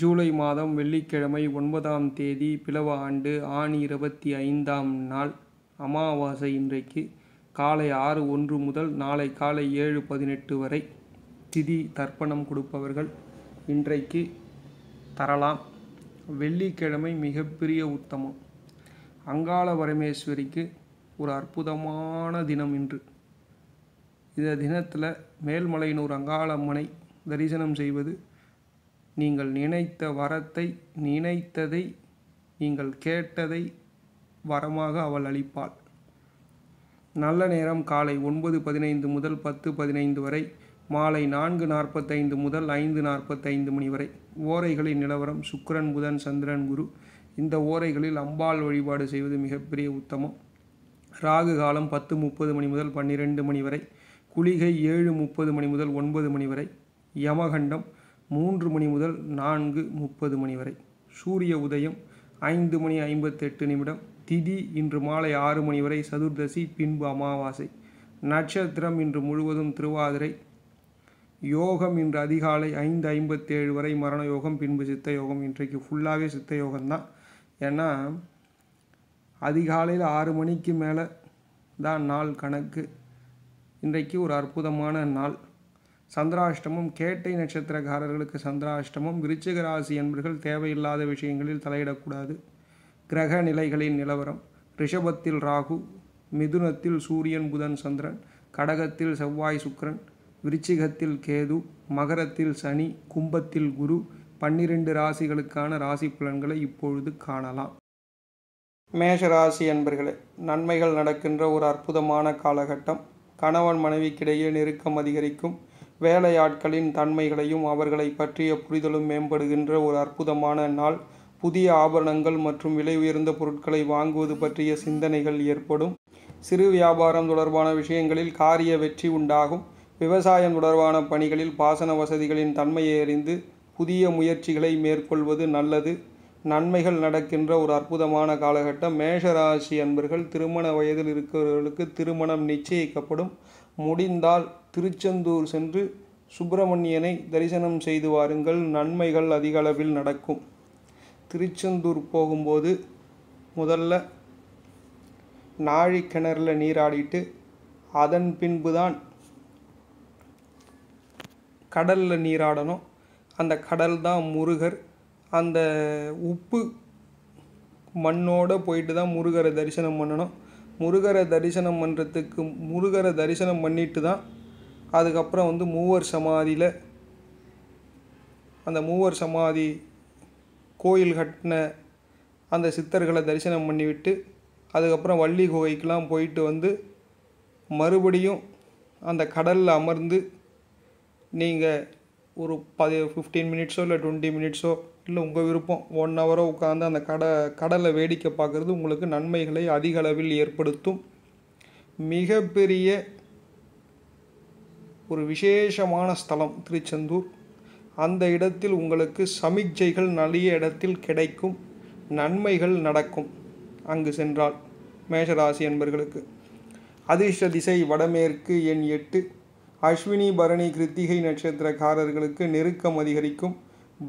ஜூலை மாதம் வெள்ளிக்கிழமை ஒன்பதாம் தேதி பிளவ ஆண்டு ஆணி இருபத்தி ஐந்தாம் நாள் அமாவாசை இன்றைக்கு காலை ஆறு ஒன்று முதல் நாளை காலை ஏழு பதினெட்டு வரை திதி தர்ப்பணம் கொடுப்பவர்கள் இன்றைக்கு தரலாம் வெள்ளிக்கிழமை மிகப்பெரிய உத்தமம் அங்காள பரமேஸ்வரிக்கு ஒரு அற்புதமான தினம் இன்று இந்த தினத்தில் மேல்மலையினூர் அங்காளம்மனை தரிசனம் செய்வது நீங்கள் நினைத்த வரத்தை நினைத்ததை நீங்கள் கேட்டதை வரமாக அவள் அளிப்பாள் நல்ல நேரம் காலை ஒன்பது பதினைந்து முதல் பத்து பதினைந்து வரை மாலை நான்கு நாற்பத்தைந்து முதல் ஐந்து நாற்பத்தைந்து மணி வரை ஓரைகளின் நிலவரம் சுக்கரன் புதன் சந்திரன் குரு இந்த ஓரைகளில் அம்பாள் வழிபாடு செய்வது மிகப்பெரிய உத்தமம் ராகு காலம் பத்து முப்பது மணி முதல் பன்னிரெண்டு மணி வரை குளிகை ஏழு முப்பது மணி முதல் ஒன்பது மணி வரை யமகண்டம் மூன்று மணி முதல் நான்கு முப்பது மணி வரை சூரிய உதயம் ஐந்து மணி ஐம்பத்தெட்டு நிமிடம் திதி இன்று மாலை ஆறு மணி வரை சதுர்தசி பின்பு அமாவாசை நட்சத்திரம் இன்று முழுவதும் திருவாதிரை யோகம் இன்று அதிகாலை ஐந்து ஐம்பத்தேழு வரை மரண யோகம் பின்பு சித்த யோகம் இன்றைக்கு ஃபுல்லாகவே சித்த யோகம்தான் ஏன்னா அதிகாலையில் ஆறு மணிக்கு மேலே தான் நாள் கணக்கு இன்றைக்கு ஒரு அற்புதமான நாள் சந்திராஷ்டமம் கேட்டை நட்சத்திரக்காரர்களுக்கு சந்திராஷ்டமம் விருச்சிக ராசி என்பர்கள் தேவையில்லாத விஷயங்களில் தலையிடக்கூடாது கிரக நிலைகளின் நிலவரம் ரிஷபத்தில் ராகு மிதுனத்தில் சூரியன் புதன் சந்திரன் கடகத்தில் செவ்வாய் சுக்கரன் விருச்சிகத்தில் கேது மகரத்தில் சனி கும்பத்தில் குரு பன்னிரண்டு ராசிகளுக்கான ராசி பலன்களை இப்பொழுது காணலாம் மேஷராசி என்பர்களே நன்மைகள் நடக்கின்ற ஒரு அற்புதமான காலகட்டம் கணவன் மனைவிக்கிடையே நெருக்கம் அதிகரிக்கும் வேலையாட்களின் தன்மைகளையும் அவர்களை பற்றிய புரிதலும் மேம்படுகின்ற ஒரு அற்புதமான நாள் புதிய ஆபரணங்கள் மற்றும் விலை உயர்ந்த பொருட்களை வாங்குவது பற்றிய சிந்தனைகள் ஏற்படும் சிறு வியாபாரம் தொடர்பான விஷயங்களில் காரிய வெற்றி உண்டாகும் விவசாயம் தொடர்பான பணிகளில் பாசன வசதிகளின் தன்மையை அறிந்து புதிய முயற்சிகளை மேற்கொள்வது நல்லது நன்மைகள் நடக்கின்ற ஒரு அற்புதமான காலகட்டம் மேஷராசி அன்பர்கள் திருமண வயதில் இருக்கிறவர்களுக்கு திருமணம் நிச்சயிக்கப்படும் முடிந்தால் திருச்செந்தூர் சென்று சுப்பிரமணியனை தரிசனம் செய்து வாருங்கள் நன்மைகள் அதிகளவில் நடக்கும் திருச்செந்தூர் போகும்போது முதல்ல நாழி கிணறுல நீராடிட்டு அதன் பின்பு தான் கடலில் நீராடணும் அந்த கடல் தான் முருகர் அந்த உப்பு மண்ணோடு போயிட்டு தான் முருகரை தரிசனம் பண்ணணும் முருகரை தரிசனம் பண்ணுறதுக்கு முருகரை தரிசனம் பண்ணிட்டு தான் அதுக்கப்புறம் வந்து மூவர் சமாதியில் அந்த மூவர் சமாதி கோயில் கட்டின அந்த சித்தர்களை தரிசனம் பண்ணிவிட்டு அதுக்கப்புறம் வள்ளி குகைக்கெலாம் போயிட்டு வந்து மறுபடியும் அந்த கடலில் அமர்ந்து நீங்கள் ஒரு பதி ஃபிஃப்டீன் மினிட்ஸோ இல்லை டுவெண்ட்டி மினிட்ஸோ இல்லை உங்கள் விருப்பம் ஒன் ஹவரோ உட்காந்து அந்த கடை கடலை வேடிக்கை பார்க்குறது உங்களுக்கு நன்மைகளை அதிக அளவில் ஏற்படுத்தும் மிகப்பெரிய ஒரு விசேஷமான ஸ்தலம் திருச்செந்தூர் அந்த இடத்தில் உங்களுக்கு சமிக்ஜைகள் நல்ல இடத்தில் கிடைக்கும் நன்மைகள் நடக்கும் அங்கு சென்றால் மேஷராசி என்பர்களுக்கு அதிர்ஷ்ட திசை வடமேற்கு எண் எட்டு அஸ்வினி பரணி கிருத்திகை நட்சத்திரக்காரர்களுக்கு நெருக்கம் அதிகரிக்கும்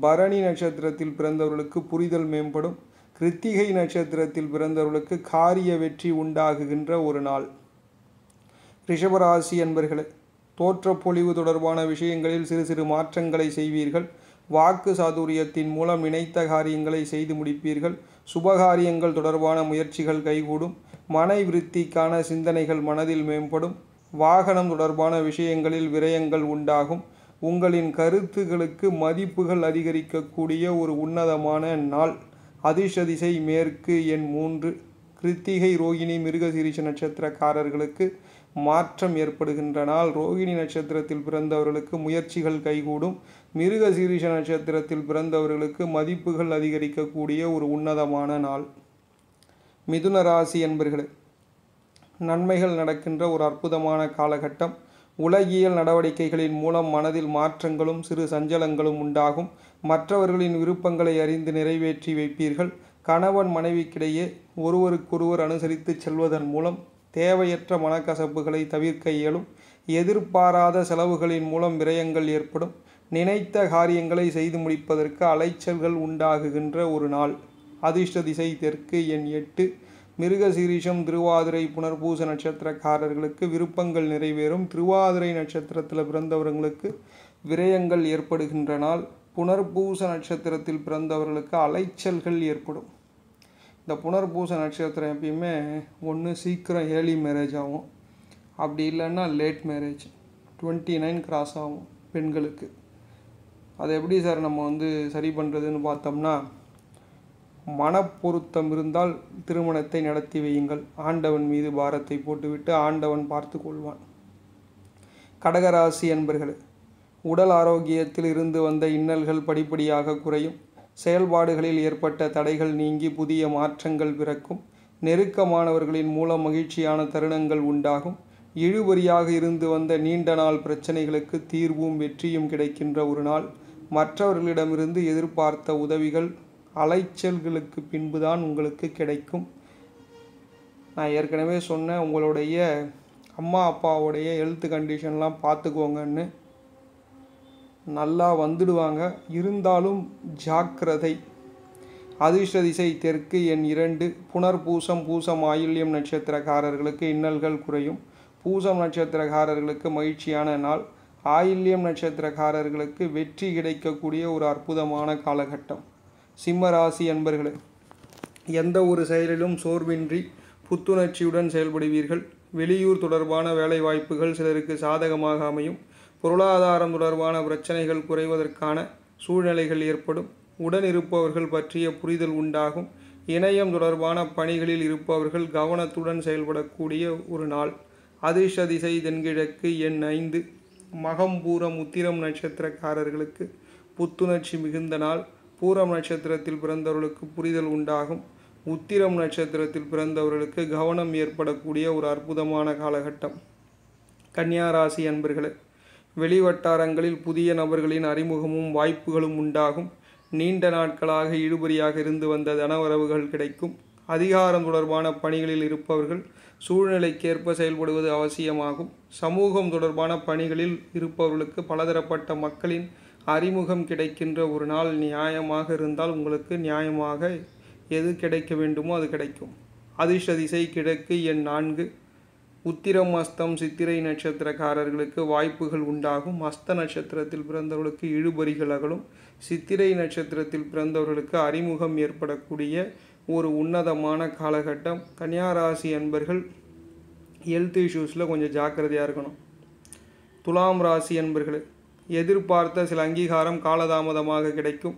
பரணி நட்சத்திரத்தில் பிறந்தவர்களுக்கு புரிதல் மேம்படும் கிருத்திகை நட்சத்திரத்தில் பிறந்தவர்களுக்கு காரிய வெற்றி உண்டாகுகின்ற ஒரு நாள் ரிஷபராசி என்பர்களே தோற்றப்பொழிவு தொடர்பான விஷயங்களில் சிறு சிறு மாற்றங்களை செய்வீர்கள் வாக்கு சாதுரியத்தின் மூலம் இணைத்த காரியங்களை செய்து முடிப்பீர்கள் சுபகாரியங்கள் தொடர்பான முயற்சிகள் கைகூடும் மனை விருத்திக்கான சிந்தனைகள் மனதில் மேம்படும் வாகனம் தொடர்பான விஷயங்களில் விரயங்கள் உண்டாகும் உங்களின் கருத்துகளுக்கு மதிப்புகள் அதிகரிக்கக்கூடிய ஒரு உன்னதமான நாள் அதிர்ஷதிசை மேற்கு எண் மூன்று கிருத்திகை ரோகிணி மிருகசீரிஷ நட்சத்திரக்காரர்களுக்கு மாற்றம் ஏற்படுகின்ற நாள் ரோகிணி நட்சத்திரத்தில் பிறந்தவர்களுக்கு முயற்சிகள் கைகூடும் மிருக சீரிஷ நட்சத்திரத்தில் பிறந்தவர்களுக்கு மதிப்புகள் அதிகரிக்கக்கூடிய ஒரு உன்னதமான நாள் மிதுன ராசி என்பர்களே நன்மைகள் நடக்கின்ற ஒரு அற்புதமான காலகட்டம் உலகியல் நடவடிக்கைகளின் மூலம் மனதில் மாற்றங்களும் சிறு சஞ்சலங்களும் உண்டாகும் மற்றவர்களின் விருப்பங்களை அறிந்து நிறைவேற்றி வைப்பீர்கள் கணவன் மனைவிக்கிடையே ஒருவருக்கொருவர் அனுசரித்து செல்வதன் மூலம் தேவையற்ற மனக்கசப்புகளை தவிர்க்க இயலும் எதிர்பாராத செலவுகளின் மூலம் விரயங்கள் ஏற்படும் நினைத்த காரியங்களை செய்து முடிப்பதற்கு அலைச்சல்கள் உண்டாகுகின்ற ஒரு நாள் அதிர்ஷ்ட திசை தெற்கு எண் எட்டு மிருகசீரிஷம் திருவாதிரை புனர்பூச நட்சத்திரக்காரர்களுக்கு விருப்பங்கள் நிறைவேறும் திருவாதிரை நட்சத்திரத்தில் பிறந்தவர்களுக்கு விரயங்கள் ஏற்படுகின்ற நாள் புனர்பூச நட்சத்திரத்தில் பிறந்தவர்களுக்கு அலைச்சல்கள் ஏற்படும் இந்த புனர்பூச நட்சத்திரம் எப்பயுமே ஒன்று சீக்கிரம் ஏர்லி மேரேஜ் ஆகும் அப்படி இல்லைன்னா late marriage twenty nine cross ஆகும் பெண்களுக்கு அதை எப்படி சார் நம்ம வந்து சரி பண்ணுறதுன்னு பார்த்தோம்னா மனப்பொருத்தம் இருந்தால் திருமணத்தை நடத்தி வையுங்கள் ஆண்டவன் மீது பாரத்தை போட்டுவிட்டு ஆண்டவன் பார்த்து கொள்வான் கடகராசி என்பர்கள் உடல் ஆரோக்கியத்தில் இருந்து வந்த இன்னல்கள் படிப்படியாக குறையும் செயல்பாடுகளில் ஏற்பட்ட தடைகள் நீங்கி புதிய மாற்றங்கள் பிறக்கும் நெருக்கமானவர்களின் மூலம் மகிழ்ச்சியான தருணங்கள் உண்டாகும் இழுபறியாக இருந்து வந்த நீண்ட நாள் பிரச்சனைகளுக்கு தீர்வும் வெற்றியும் கிடைக்கின்ற ஒரு நாள் மற்றவர்களிடமிருந்து எதிர்பார்த்த உதவிகள் அலைச்சல்களுக்கு பின்புதான் உங்களுக்கு கிடைக்கும் நான் ஏற்கனவே சொன்னேன் உங்களுடைய அம்மா அப்பாவுடைய ஹெல்த் கண்டிஷன்லாம் பார்த்துக்கோங்கன்னு நல்லா வந்துடுவாங்க இருந்தாலும் ஜாக்கிரதை அதிர்ஷ்ட திசை தெற்கு எண் இரண்டு புனர் பூசம் பூசம் ஆயுள்யம் நட்சத்திரக்காரர்களுக்கு இன்னல்கள் குறையும் பூசம் நட்சத்திரக்காரர்களுக்கு மகிழ்ச்சியான நாள் ஆயில்யம் நட்சத்திரக்காரர்களுக்கு வெற்றி கிடைக்கக்கூடிய ஒரு அற்புதமான காலகட்டம் சிம்ம ராசி அன்பர்களே எந்த ஒரு செயலிலும் சோர்வின்றி புத்துணர்ச்சியுடன் செயல்படுவீர்கள் வெளியூர் தொடர்பான வேலை வாய்ப்புகள் சிலருக்கு சாதகமாக அமையும் பொருளாதாரம் தொடர்பான பிரச்சனைகள் குறைவதற்கான சூழ்நிலைகள் ஏற்படும் உடன் இருப்பவர்கள் பற்றிய புரிதல் உண்டாகும் இணையம் தொடர்பான பணிகளில் இருப்பவர்கள் கவனத்துடன் செயல்படக்கூடிய ஒரு நாள் அதிர்ஷ்ட திசை தென்கிழக்கு எண் ஐந்து மகம்பூரம் உத்திரம் நட்சத்திரக்காரர்களுக்கு புத்துணர்ச்சி மிகுந்த நாள் பூரம் நட்சத்திரத்தில் பிறந்தவர்களுக்கு புரிதல் உண்டாகும் உத்திரம் நட்சத்திரத்தில் பிறந்தவர்களுக்கு கவனம் ஏற்படக்கூடிய ஒரு அற்புதமான காலகட்டம் கன்னியாராசி ராசி அன்பர்களே வெளிவட்டாரங்களில் புதிய நபர்களின் அறிமுகமும் வாய்ப்புகளும் உண்டாகும் நீண்ட நாட்களாக இழுபறியாக இருந்து வந்த தனவரவுகள் கிடைக்கும் அதிகாரம் தொடர்பான பணிகளில் இருப்பவர்கள் சூழ்நிலைக்கேற்ப செயல்படுவது அவசியமாகும் சமூகம் தொடர்பான பணிகளில் இருப்பவர்களுக்கு பலதரப்பட்ட மக்களின் அறிமுகம் கிடைக்கின்ற ஒரு நாள் நியாயமாக இருந்தால் உங்களுக்கு நியாயமாக எது கிடைக்க வேண்டுமோ அது கிடைக்கும் அதிர்ஷ்ட திசை கிழக்கு என் நான்கு உத்திரம் அஸ்தம் சித்திரை நட்சத்திரக்காரர்களுக்கு வாய்ப்புகள் உண்டாகும் அஸ்த நட்சத்திரத்தில் பிறந்தவர்களுக்கு இழுபறிகள் அகலும் சித்திரை நட்சத்திரத்தில் பிறந்தவர்களுக்கு அறிமுகம் ஏற்படக்கூடிய ஒரு உன்னதமான காலகட்டம் கன்னியாராசி அன்பர்கள் ஹெல்த் இஷ்யூஸில் கொஞ்சம் ஜாக்கிரதையாக இருக்கணும் துலாம் ராசி என்பர்கள் எதிர்பார்த்த சில அங்கீகாரம் காலதாமதமாக கிடைக்கும்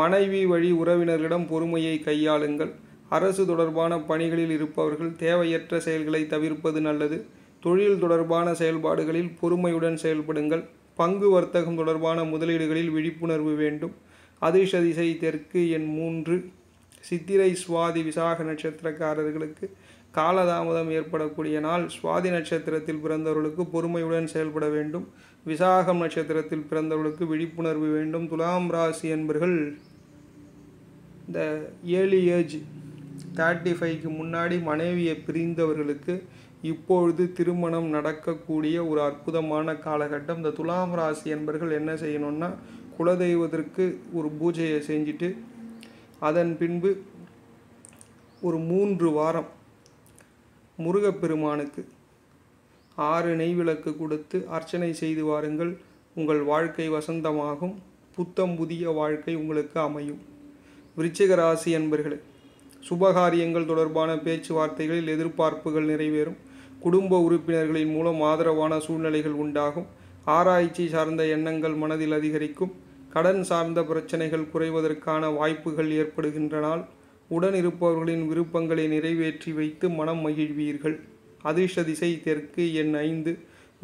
மனைவி வழி உறவினர்களிடம் பொறுமையை கையாளுங்கள் அரசு தொடர்பான பணிகளில் இருப்பவர்கள் தேவையற்ற செயல்களை தவிர்ப்பது நல்லது தொழில் தொடர்பான செயல்பாடுகளில் பொறுமையுடன் செயல்படுங்கள் பங்கு வர்த்தகம் தொடர்பான முதலீடுகளில் விழிப்புணர்வு வேண்டும் அதிர்ஷதிசை தெற்கு என் மூன்று சித்திரை சுவாதி விசாக நட்சத்திரக்காரர்களுக்கு காலதாமதம் ஏற்படக்கூடிய நாள் சுவாதி நட்சத்திரத்தில் பிறந்தவர்களுக்கு பொறுமையுடன் செயல்பட வேண்டும் விசாகம் நட்சத்திரத்தில் பிறந்தவர்களுக்கு விழிப்புணர்வு வேண்டும் துலாம் ராசி என்பர்கள் இந்த ஏர்லி ஏஜ் தேர்ட்டி ஃபைவ்க்கு முன்னாடி மனைவியை பிரிந்தவர்களுக்கு இப்பொழுது திருமணம் நடக்கக்கூடிய ஒரு அற்புதமான காலகட்டம் இந்த துலாம் ராசி என்பர்கள் என்ன செய்யணும்னா குலதெய்வத்திற்கு ஒரு பூஜையை செஞ்சுட்டு அதன் பின்பு ஒரு மூன்று வாரம் முருகப்பெருமானுக்கு ஆறு நெய்விளக்கு கொடுத்து அர்ச்சனை செய்து வாருங்கள் உங்கள் வாழ்க்கை வசந்தமாகும் புத்தம் புதிய வாழ்க்கை உங்களுக்கு அமையும் விருச்சிக ராசி என்பர்களே சுபகாரியங்கள் தொடர்பான பேச்சுவார்த்தைகளில் எதிர்பார்ப்புகள் நிறைவேறும் குடும்ப உறுப்பினர்களின் மூலம் ஆதரவான சூழ்நிலைகள் உண்டாகும் ஆராய்ச்சி சார்ந்த எண்ணங்கள் மனதில் அதிகரிக்கும் கடன் சார்ந்த பிரச்சனைகள் குறைவதற்கான வாய்ப்புகள் ஏற்படுகின்றனால் உடன் இருப்பவர்களின் விருப்பங்களை நிறைவேற்றி வைத்து மனம் மகிழ்வீர்கள் அதிர்ஷ்ட திசை தெற்கு என் ஐந்து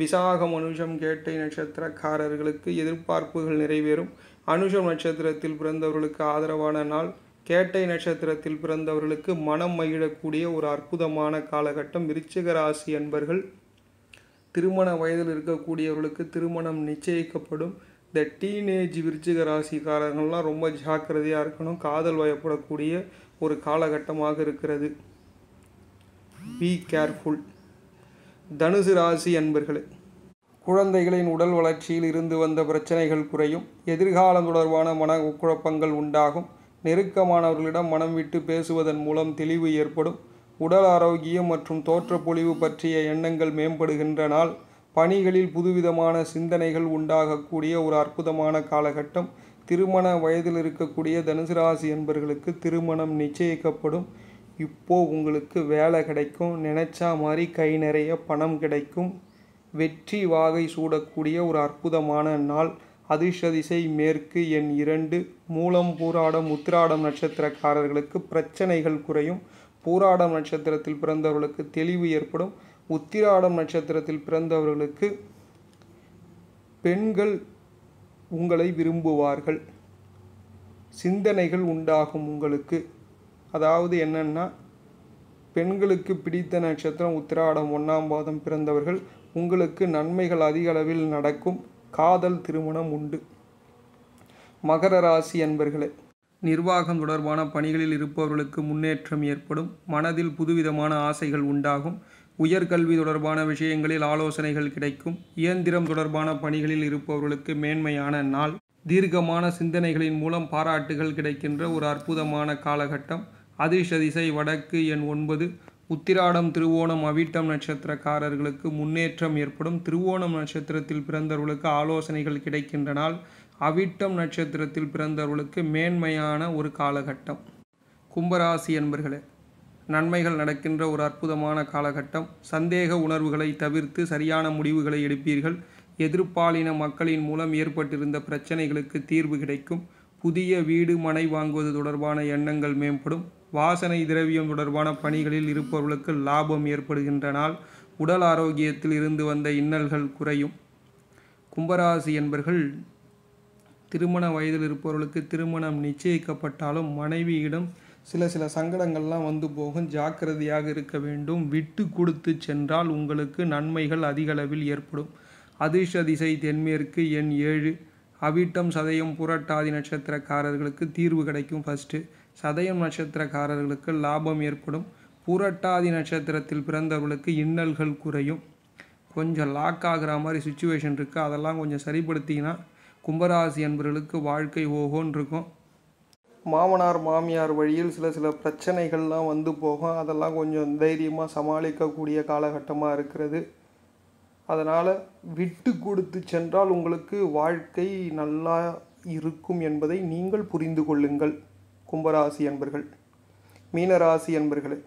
விசாக மனுஷம் கேட்டை நட்சத்திரக்காரர்களுக்கு எதிர்பார்ப்புகள் நிறைவேறும் அனுஷம் நட்சத்திரத்தில் பிறந்தவர்களுக்கு ஆதரவான நாள் கேட்டை நட்சத்திரத்தில் பிறந்தவர்களுக்கு மனம் மகிழக்கூடிய ஒரு அற்புதமான காலகட்டம் விருச்சிக ராசி திருமண வயதில் இருக்கக்கூடியவர்களுக்கு திருமணம் நிச்சயிக்கப்படும் இந்த டீனேஜ் விருச்சிக ராசிக்காரங்கள்லாம் ரொம்ப ஜாக்கிரதையாக இருக்கணும் காதல் வயப்படக்கூடிய ஒரு காலகட்டமாக இருக்கிறது பி கேர்ஃபுல் தனுசு ராசி அன்பர்களே குழந்தைகளின் உடல் வளர்ச்சியில் இருந்து வந்த பிரச்சனைகள் குறையும் எதிர்காலம் தொடர்பான மன குழப்பங்கள் உண்டாகும் நெருக்கமானவர்களிடம் மனம் விட்டு பேசுவதன் மூலம் தெளிவு ஏற்படும் உடல் ஆரோக்கியம் மற்றும் தோற்றப்பொழிவு பற்றிய எண்ணங்கள் மேம்படுகின்ற நாள் பணிகளில் புதுவிதமான சிந்தனைகள் உண்டாகக்கூடிய ஒரு அற்புதமான காலகட்டம் திருமண வயதில் இருக்கக்கூடிய தனுசு ராசி என்பர்களுக்கு திருமணம் நிச்சயிக்கப்படும் இப்போது உங்களுக்கு வேலை கிடைக்கும் நினச்சா மாதிரி கை நிறைய பணம் கிடைக்கும் வெற்றி வாகை சூடக்கூடிய ஒரு அற்புதமான நாள் அதிர்ஷதிசை மேற்கு என் இரண்டு மூலம் பூராடம் உத்திராடம் நட்சத்திரக்காரர்களுக்கு பிரச்சனைகள் குறையும் பூராடம் நட்சத்திரத்தில் பிறந்தவர்களுக்கு தெளிவு ஏற்படும் உத்திராடம் நட்சத்திரத்தில் பிறந்தவர்களுக்கு பெண்கள் உங்களை விரும்புவார்கள் சிந்தனைகள் உண்டாகும் உங்களுக்கு அதாவது என்னென்னா பெண்களுக்கு பிடித்த நட்சத்திரம் உத்திராடம் ஒன்றாம் பாதம் பிறந்தவர்கள் உங்களுக்கு நன்மைகள் அதிக அளவில் நடக்கும் காதல் திருமணம் உண்டு மகர ராசி என்பர்களே நிர்வாகம் தொடர்பான பணிகளில் இருப்பவர்களுக்கு முன்னேற்றம் ஏற்படும் மனதில் புதுவிதமான ஆசைகள் உண்டாகும் உயர்கல்வி தொடர்பான விஷயங்களில் ஆலோசனைகள் கிடைக்கும் இயந்திரம் தொடர்பான பணிகளில் இருப்பவர்களுக்கு மேன்மையான நாள் தீர்க்கமான சிந்தனைகளின் மூலம் பாராட்டுகள் கிடைக்கின்ற ஒரு அற்புதமான காலகட்டம் அதிர்ஷதிசை வடக்கு எண் ஒன்பது உத்திராடம் திருவோணம் அவிட்டம் நட்சத்திரக்காரர்களுக்கு முன்னேற்றம் ஏற்படும் திருவோணம் நட்சத்திரத்தில் பிறந்தவர்களுக்கு ஆலோசனைகள் கிடைக்கின்ற நாள் அவிட்டம் நட்சத்திரத்தில் பிறந்தவர்களுக்கு மேன்மையான ஒரு காலகட்டம் கும்பராசி என்பர்களே நன்மைகள் நடக்கின்ற ஒரு அற்புதமான காலகட்டம் சந்தேக உணர்வுகளை தவிர்த்து சரியான முடிவுகளை எடுப்பீர்கள் எதிர்ப்பாலின மக்களின் மூலம் ஏற்பட்டிருந்த பிரச்சனைகளுக்கு தீர்வு கிடைக்கும் புதிய வீடு மனை வாங்குவது தொடர்பான எண்ணங்கள் மேம்படும் வாசனை திரவியம் தொடர்பான பணிகளில் இருப்பவர்களுக்கு லாபம் ஏற்படுகின்ற நாள் உடல் ஆரோக்கியத்தில் இருந்து வந்த இன்னல்கள் குறையும் கும்பராசி என்பர்கள் திருமண வயதில் இருப்பவர்களுக்கு திருமணம் நிச்சயிக்கப்பட்டாலும் மனைவியிடம் சில சில சங்கடங்கள்லாம் வந்து போகும் ஜாக்கிரதையாக இருக்க வேண்டும் விட்டு கொடுத்து சென்றால் உங்களுக்கு நன்மைகள் அதிகளவில் ஏற்படும் அதிர்ஷ்ட திசை தென்மேற்கு எண் ஏழு அவிட்டம் சதயம் புரட்டாதி நட்சத்திரக்காரர்களுக்கு தீர்வு கிடைக்கும் ஃபஸ்ட்டு சதயம் நட்சத்திரக்காரர்களுக்கு லாபம் ஏற்படும் புரட்டாதி நட்சத்திரத்தில் பிறந்தவர்களுக்கு இன்னல்கள் குறையும் கொஞ்சம் லாக் ஆகிற மாதிரி சுச்சுவேஷன் இருக்குது அதெல்லாம் கொஞ்சம் சரிப்படுத்திங்கன்னா கும்பராசி என்பவர்களுக்கு வாழ்க்கை ஓஹோன் இருக்கும் மாமனார் மாமியார் வழியில் சில சில பிரச்சனைகள்லாம் வந்து போகும் அதெல்லாம் கொஞ்சம் தைரியமாக சமாளிக்கக்கூடிய காலகட்டமாக இருக்கிறது அதனால் விட்டு கொடுத்து சென்றால் உங்களுக்கு வாழ்க்கை நல்லா இருக்கும் என்பதை நீங்கள் புரிந்து கொள்ளுங்கள் கும்பராசி அன்பர்கள் மீனராசி அன்பர்களே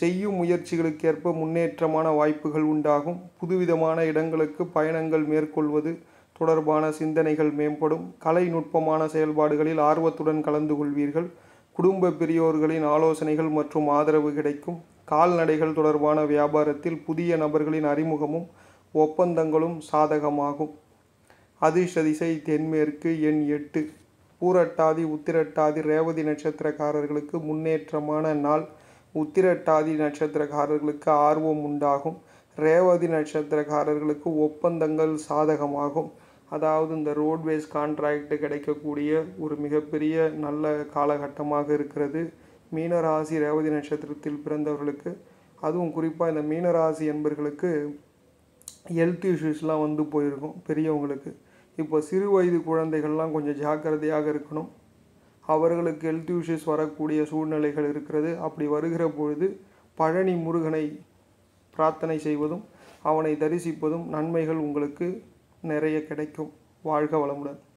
செய்யும் முயற்சிகளுக்கேற்ப முன்னேற்றமான வாய்ப்புகள் உண்டாகும் புதுவிதமான இடங்களுக்கு பயணங்கள் மேற்கொள்வது தொடர்பான சிந்தனைகள் மேம்படும் கலை நுட்பமான செயல்பாடுகளில் ஆர்வத்துடன் கலந்து கொள்வீர்கள் குடும்ப பெரியோர்களின் ஆலோசனைகள் மற்றும் ஆதரவு கிடைக்கும் கால்நடைகள் தொடர்பான வியாபாரத்தில் புதிய நபர்களின் அறிமுகமும் ஒப்பந்தங்களும் சாதகமாகும் அதிர்ஷதிசை தென்மேற்கு எண் எட்டு பூரட்டாதி உத்திரட்டாதி ரேவதி நட்சத்திரக்காரர்களுக்கு முன்னேற்றமான நாள் உத்திரட்டாதி நட்சத்திரக்காரர்களுக்கு ஆர்வம் உண்டாகும் ரேவதி நட்சத்திரக்காரர்களுக்கு ஒப்பந்தங்கள் சாதகமாகும் அதாவது இந்த ரோட்வேஸ் கான்ட்ராக்ட் கிடைக்கக்கூடிய ஒரு மிகப்பெரிய நல்ல காலகட்டமாக இருக்கிறது மீனராசி ரேவதி நட்சத்திரத்தில் பிறந்தவர்களுக்கு அதுவும் குறிப்பாக இந்த மீனராசி என்பர்களுக்கு ஹெல்த் இஷ்யூஸ்லாம் வந்து போயிருக்கும் பெரியவங்களுக்கு இப்போ சிறு வயது குழந்தைகள்லாம் கொஞ்சம் ஜாக்கிரதையாக இருக்கணும் அவர்களுக்கு ஹெல்த் இஷ்யூஸ் வரக்கூடிய சூழ்நிலைகள் இருக்கிறது அப்படி வருகிற பொழுது பழனி முருகனை பிரார்த்தனை செய்வதும் அவனை தரிசிப்பதும் நன்மைகள் உங்களுக்கு நிறைய கிடைக்கும் வாழ்க வளமுடன்